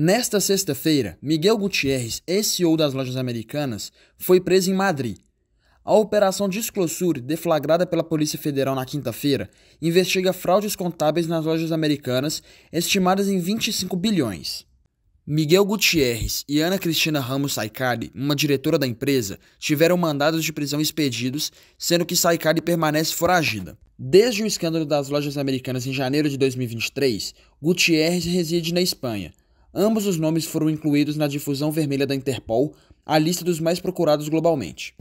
Nesta sexta-feira, Miguel Gutierrez, ceo das lojas americanas, foi preso em Madrid. A operação Disclosure, deflagrada pela Polícia Federal na quinta-feira, investiga fraudes contábeis nas lojas americanas, estimadas em 25 bilhões. Miguel Gutierrez e Ana Cristina Ramos Saicali, uma diretora da empresa, tiveram mandados de prisão expedidos, sendo que Saicali permanece foragida. Desde o escândalo das lojas americanas em janeiro de 2023, Gutierrez reside na Espanha, Ambos os nomes foram incluídos na difusão vermelha da Interpol, a lista dos mais procurados globalmente.